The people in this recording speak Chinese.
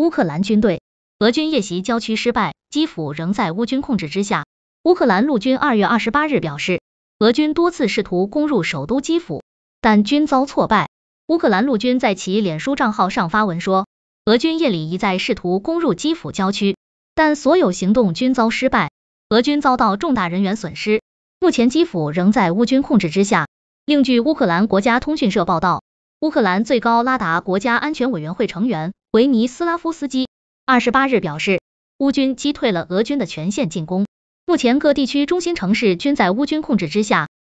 乌克兰军队，俄军夜袭郊区失败，基辅仍在乌军控制之下。乌克兰陆军二月二十八日表示，俄军多次试图攻入首都基辅，但均遭挫败。乌克兰陆军在其脸书账号上发文说，俄军夜里一再试图攻入基辅郊区，但所有行动均遭失败，俄军遭到重大人员损失。目前基辅仍在乌军控制之下。另据乌克兰国家通讯社报道，乌克兰最高拉达国家安全委员会成员。维尼斯拉夫斯基二十八日表示，乌军击退了俄军的全线进攻，目前各地区中心城市均在乌军控制之下。